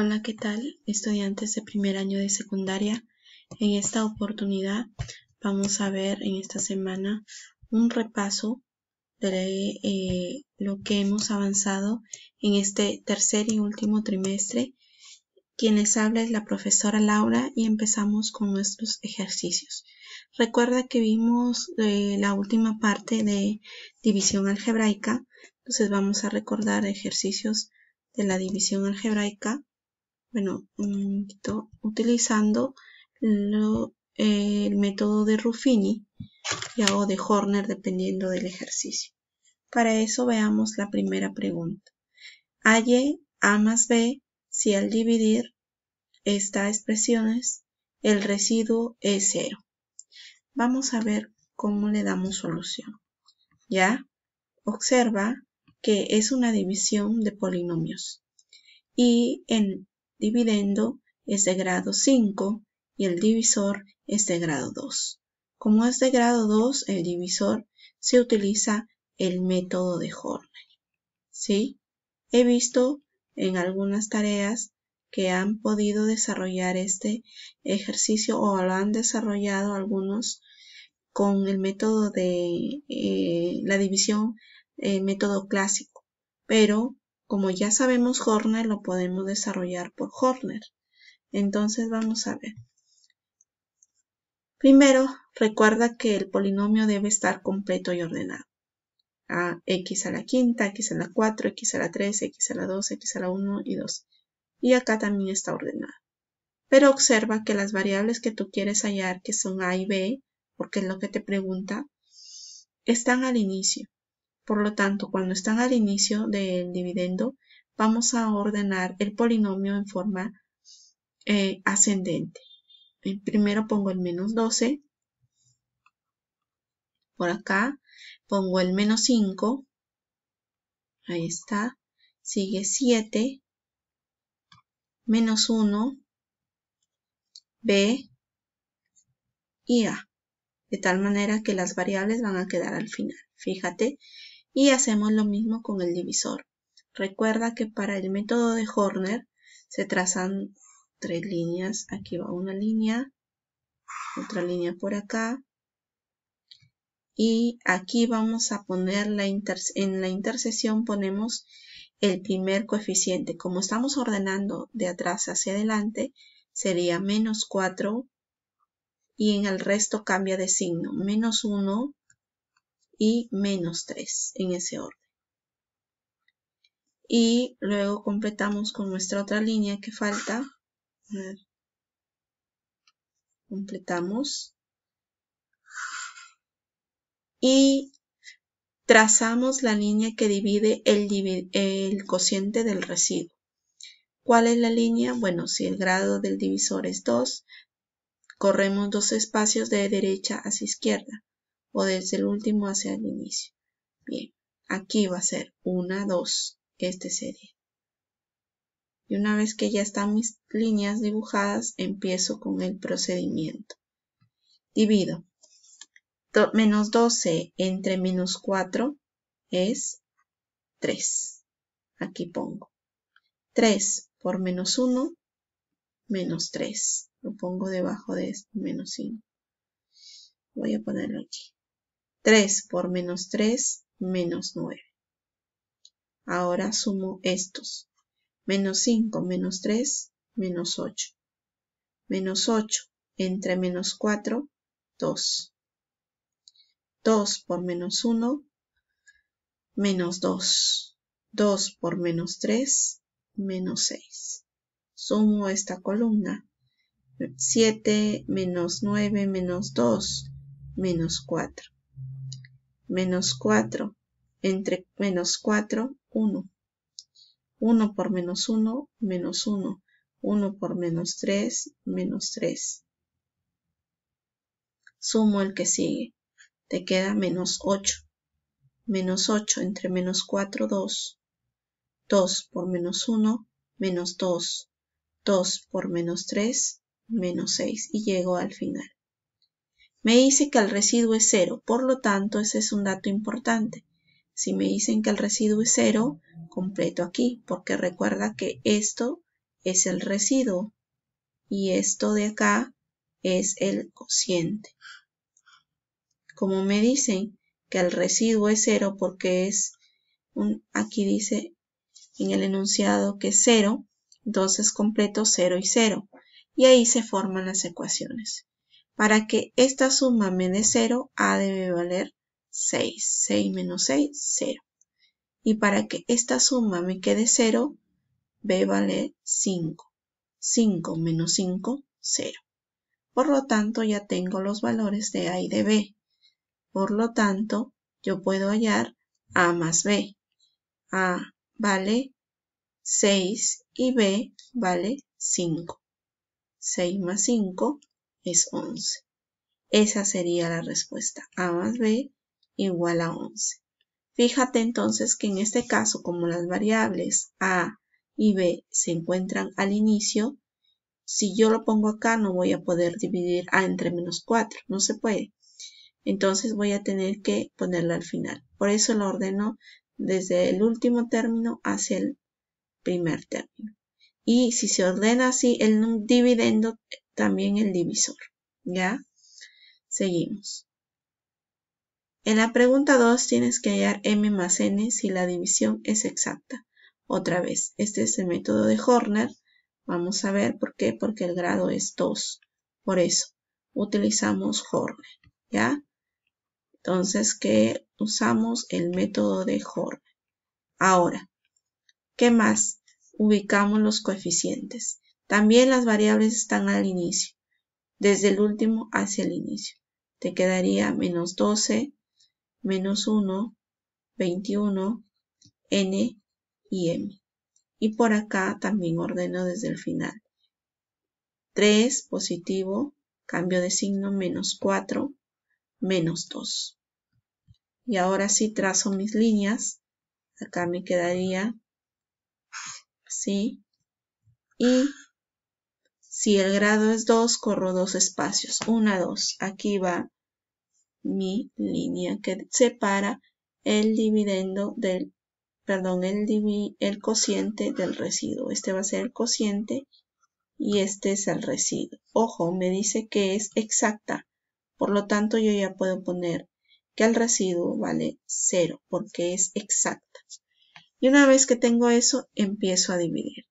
Hola, ¿qué tal? Estudiantes de primer año de secundaria. En esta oportunidad vamos a ver en esta semana un repaso de eh, lo que hemos avanzado en este tercer y último trimestre. Quien les habla es la profesora Laura y empezamos con nuestros ejercicios. Recuerda que vimos eh, la última parte de división algebraica, entonces vamos a recordar ejercicios de la división algebraica bueno, utilizando lo, el método de Ruffini o de Horner dependiendo del ejercicio. Para eso veamos la primera pregunta. Halle A más B si al dividir estas expresiones el residuo es cero. Vamos a ver cómo le damos solución. ¿Ya? Observa que es una división de polinomios. Y en dividendo es de grado 5 y el divisor es de grado 2. Como es de grado 2 el divisor, se utiliza el método de Horner. ¿Sí? He visto en algunas tareas que han podido desarrollar este ejercicio o lo han desarrollado algunos con el método de eh, la división, el eh, método clásico. Pero como ya sabemos Horner, lo podemos desarrollar por Horner. Entonces vamos a ver. Primero, recuerda que el polinomio debe estar completo y ordenado. A x a la quinta, x a la 4, x a la 3, x a la 2, x a la uno y dos. Y acá también está ordenado. Pero observa que las variables que tú quieres hallar, que son a y b, porque es lo que te pregunta, están al inicio. Por lo tanto, cuando están al inicio del dividendo, vamos a ordenar el polinomio en forma eh, ascendente. Eh, primero pongo el menos 12. Por acá pongo el menos 5. Ahí está. Sigue 7. Menos 1. B. Y A. De tal manera que las variables van a quedar al final. Fíjate y hacemos lo mismo con el divisor. Recuerda que para el método de Horner se trazan tres líneas. Aquí va una línea, otra línea por acá. Y aquí vamos a poner la en la intersección ponemos el primer coeficiente. Como estamos ordenando de atrás hacia adelante, sería menos 4 y en el resto cambia de signo. Menos 1 y menos 3 en ese orden. Y luego completamos con nuestra otra línea que falta. Completamos. Y trazamos la línea que divide el, el cociente del residuo. ¿Cuál es la línea? Bueno, si el grado del divisor es 2, corremos dos espacios de derecha hacia izquierda o desde el último hacia el inicio. Bien, aquí va a ser 1, 2, este sería. Y una vez que ya están mis líneas dibujadas, empiezo con el procedimiento. Divido. menos 12 entre menos 4 es 3. Aquí pongo. 3 por menos 1, menos 3. Lo pongo debajo de este, menos 5. Voy a ponerlo aquí. 3 por menos 3, menos 9. Ahora sumo estos. Menos 5 menos 3, menos 8. Menos 8 entre menos 4, 2. 2 por menos 1, menos 2. 2 por menos 3, menos 6. Sumo esta columna. 7 menos 9 menos 2, menos 4 menos 4 entre menos 4, 1. 1 por menos 1, menos 1. 1 por menos 3, menos 3. Sumo el que sigue. Te queda menos 8. Menos 8 entre menos 4, 2. 2 por menos 1, menos 2. 2 por menos 3, menos 6. Y llego al final. Me dice que el residuo es cero, por lo tanto ese es un dato importante. Si me dicen que el residuo es cero, completo aquí, porque recuerda que esto es el residuo y esto de acá es el cociente. Como me dicen que el residuo es cero porque es, un, aquí dice en el enunciado que es cero, es completo cero y cero. Y ahí se forman las ecuaciones. Para que esta suma me dé 0, A debe valer 6. 6 menos 6, 0. Y para que esta suma me quede 0, B vale 5. 5 menos 5, 0. Por lo tanto, ya tengo los valores de A y de B. Por lo tanto, yo puedo hallar A más B. A vale 6 y B vale 5. 6 más 5, es 11. Esa sería la respuesta. A más B igual a 11. Fíjate entonces que en este caso, como las variables A y B se encuentran al inicio, si yo lo pongo acá no voy a poder dividir A entre menos 4, no se puede. Entonces voy a tener que ponerlo al final. Por eso lo ordeno desde el último término hacia el primer término. Y si se ordena así, el dividendo también el divisor. ¿Ya? Seguimos. En la pregunta 2 tienes que hallar m más n si la división es exacta. Otra vez, este es el método de Horner. Vamos a ver por qué, porque el grado es 2. Por eso, utilizamos Horner, ¿ya? Entonces, que usamos el método de Horner. Ahora, ¿qué más? Ubicamos los coeficientes. También las variables están al inicio, desde el último hacia el inicio. Te quedaría menos 12, menos 1, 21, n y m. Y por acá también ordeno desde el final. 3 positivo, cambio de signo, menos 4, menos 2. Y ahora sí trazo mis líneas. Acá me quedaría, sí, y si el grado es 2, corro dos espacios. 1, 2. Aquí va mi línea que separa el dividendo del, perdón, el, el cociente del residuo. Este va a ser el cociente y este es el residuo. Ojo, me dice que es exacta. Por lo tanto, yo ya puedo poner que el residuo vale 0 porque es exacta. Y una vez que tengo eso, empiezo a dividir.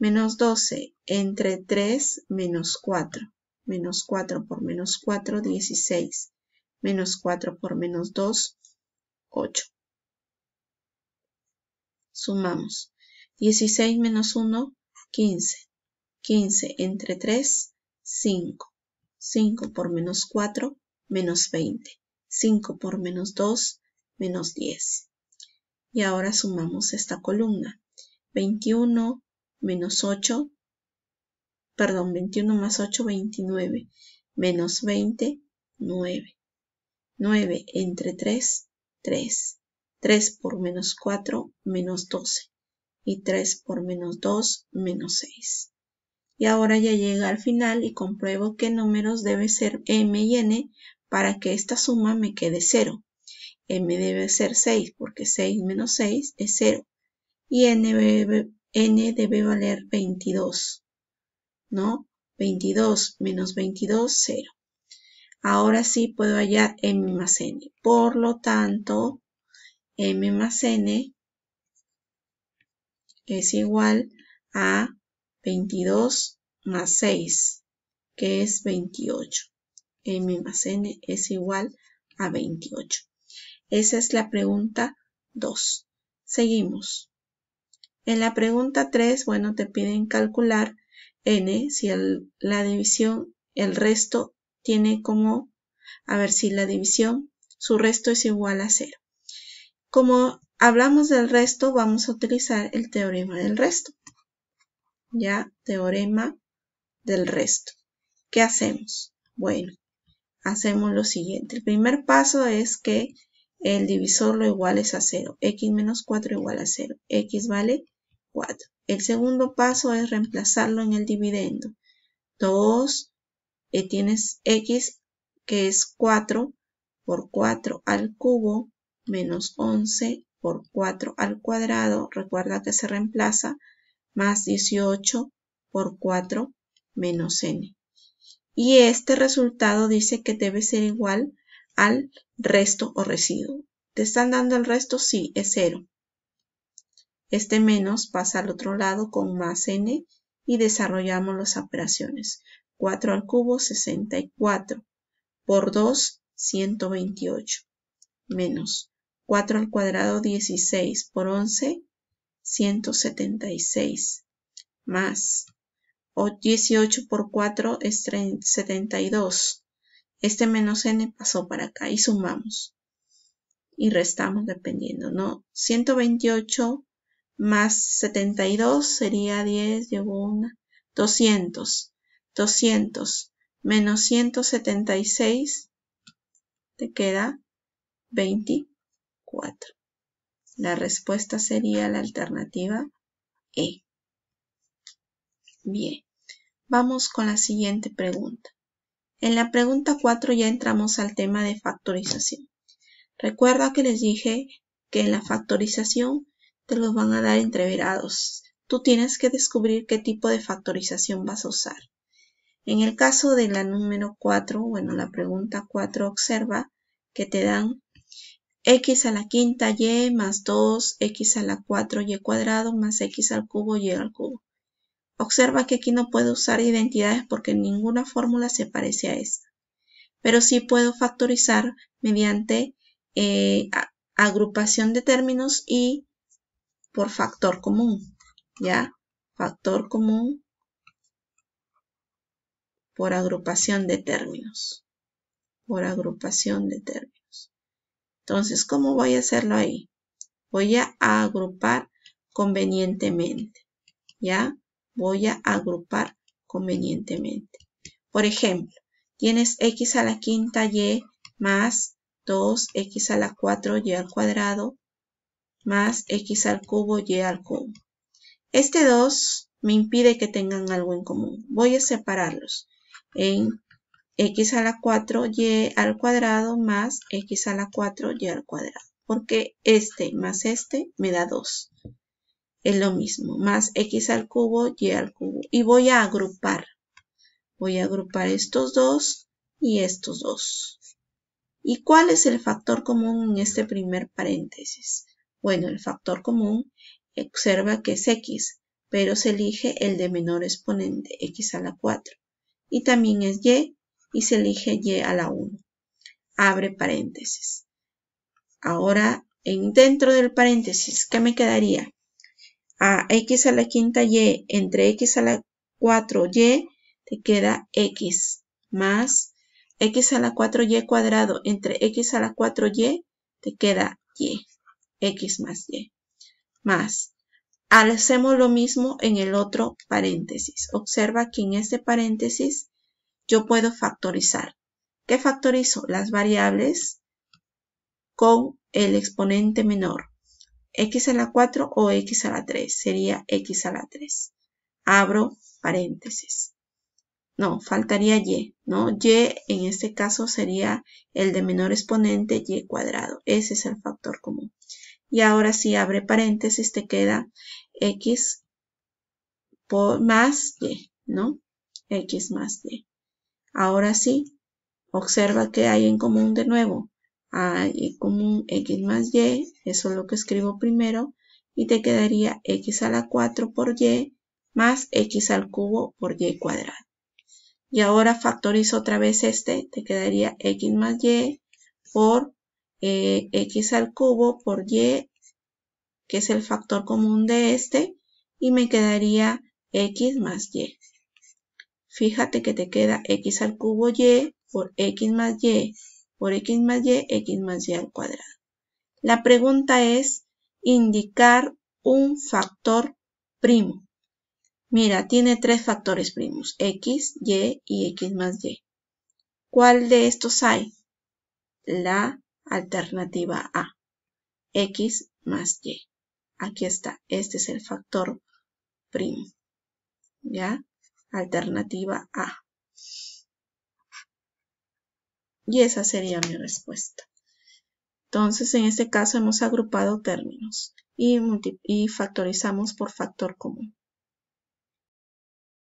Menos 12 entre 3, menos 4. Menos 4 por menos 4, 16. Menos 4 por menos 2, 8. Sumamos. 16 menos 1, 15. 15 entre 3, 5. 5 por menos 4, menos 20. 5 por menos 2, menos 10. Y ahora sumamos esta columna. 21 menos 8, perdón, 21 más 8, 29, menos 20, 9. 9 entre 3, 3. 3 por menos 4, menos 12. Y 3 por menos 2, menos 6. Y ahora ya llega al final y compruebo qué números debe ser m y n para que esta suma me quede 0. m debe ser 6 porque 6 menos 6 es 0. Y n debe, n debe valer 22, ¿no? 22 menos 22, 0. Ahora sí puedo hallar m más n. Por lo tanto, m más n es igual a 22 más 6, que es 28. m más n es igual a 28. Esa es la pregunta 2. Seguimos. En la pregunta 3, bueno, te piden calcular n, si la división, el resto tiene como, a ver si la división, su resto es igual a 0. Como hablamos del resto, vamos a utilizar el teorema del resto. Ya, teorema del resto. ¿Qué hacemos? Bueno, hacemos lo siguiente. El primer paso es que el divisor lo iguales a 0. x menos 4 igual a 0. x vale el segundo paso es reemplazarlo en el dividendo. 2, y eh, tienes x que es 4 por 4 al cubo menos 11 por 4 al cuadrado, recuerda que se reemplaza, más 18 por 4 menos n. Y este resultado dice que debe ser igual al resto o residuo. ¿Te están dando el resto? Sí, es 0. Este menos pasa al otro lado con más n y desarrollamos las operaciones. 4 al cubo, 64. Por 2, 128. Menos 4 al cuadrado, 16. Por 11, 176. Más 18 por 4 es 72. Este menos n pasó para acá y sumamos. Y restamos dependiendo, ¿no? 128 más 72 sería 10, llevo una, 200, 200 menos 176 te queda 24. La respuesta sería la alternativa E. Bien, vamos con la siguiente pregunta. En la pregunta 4 ya entramos al tema de factorización. Recuerda que les dije que en la factorización te los van a dar entreverados. Tú tienes que descubrir qué tipo de factorización vas a usar. En el caso de la número 4, bueno, la pregunta 4 observa que te dan x a la quinta y más 2, x a la 4 y cuadrado más x al cubo y al cubo. Observa que aquí no puedo usar identidades porque ninguna fórmula se parece a esta. Pero sí puedo factorizar mediante eh, agrupación de términos y por factor común, ¿ya? Factor común por agrupación de términos, por agrupación de términos. Entonces, ¿cómo voy a hacerlo ahí? Voy a agrupar convenientemente, ¿ya? Voy a agrupar convenientemente. Por ejemplo, tienes x a la quinta y más 2x a la 4y al cuadrado más x al cubo y al cubo. Este 2 me impide que tengan algo en común. Voy a separarlos en x a la 4y al cuadrado más x a la 4y al cuadrado. Porque este más este me da 2. Es lo mismo, más x al cubo y al cubo. Y voy a agrupar. Voy a agrupar estos dos y estos dos. ¿Y cuál es el factor común en este primer paréntesis? Bueno, el factor común observa que es x, pero se elige el de menor exponente, x a la 4. Y también es y, y se elige y a la 1. Abre paréntesis. Ahora, en, dentro del paréntesis, ¿qué me quedaría? A x a la quinta y entre x a la 4y te queda x más x a la 4y cuadrado entre x a la 4y te queda y x más y. Más, hacemos lo mismo en el otro paréntesis. Observa que en este paréntesis yo puedo factorizar. ¿Qué factorizo? Las variables con el exponente menor. x a la 4 o x a la 3. Sería x a la 3. Abro paréntesis no, faltaría y, ¿no? Y en este caso sería el de menor exponente y cuadrado. Ese es el factor común. Y ahora sí abre paréntesis, te queda x por, más y, ¿no? x más y. Ahora sí, observa que hay en común de nuevo. Hay en común x más y, eso es lo que escribo primero, y te quedaría x a la 4 por y más x al cubo por y cuadrado y ahora factorizo otra vez este, te quedaría x más y por eh, x al cubo por y, que es el factor común de este, y me quedaría x más y. Fíjate que te queda x al cubo y por x más y, por x más y, x más y al cuadrado. La pregunta es indicar un factor primo. Mira, tiene tres factores primos, x, y y x más y. ¿Cuál de estos hay? La alternativa A, x más y. Aquí está, este es el factor primo. ¿Ya? Alternativa A. Y esa sería mi respuesta. Entonces, en este caso hemos agrupado términos y, y factorizamos por factor común.